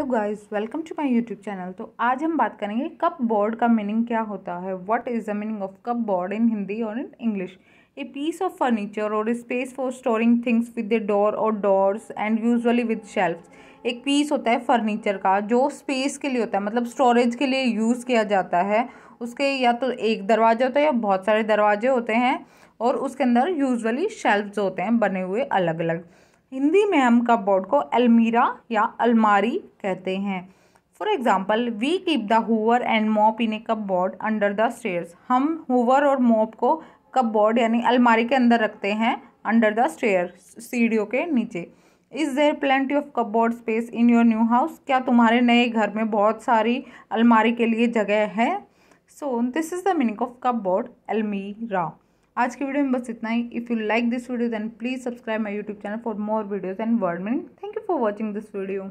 hello guys welcome to my YouTube channel तो आज हम बात करेंगे कप बोर्ड का मीनिंग क्या होता है what is the meaning of cupboard in Hindi और in English a piece of furniture और space for storing things with the door और doors and usually with shelf एक पीस होता है फर्नीचर का जो स्पेस के लिए होता है मतलब स्टोरेज के लिए यूज़ किया जाता है उसके या तो एक दरवाजे होता है या बहुत सारे दरवाजे होते हैं और उसके अंदर यूजुअली शेल्फ होते हैं बने हुए अलग अलग हिंदी में हम कपबोर्ड को अलमीरा या अलमारी कहते हैं for example we keep the hoover and mop in a cupboard under the stairs हम हुवर और मॉप को कपबोर्ड यानी अलमारी के अंदर रखते हैं अंडर द स्टेयर सीढ़ियों के नीचे is there plenty of cupboard space in your new house क्या तुम्हारे नए घर में बहुत सारी अलमारी के लिए जगह है so this is the meaning of cupboard अलमीरा आज के वीडियो में बस इतना ही if you like this video then please subscribe my YouTube channel for more videos and word meaning thank you for watching this video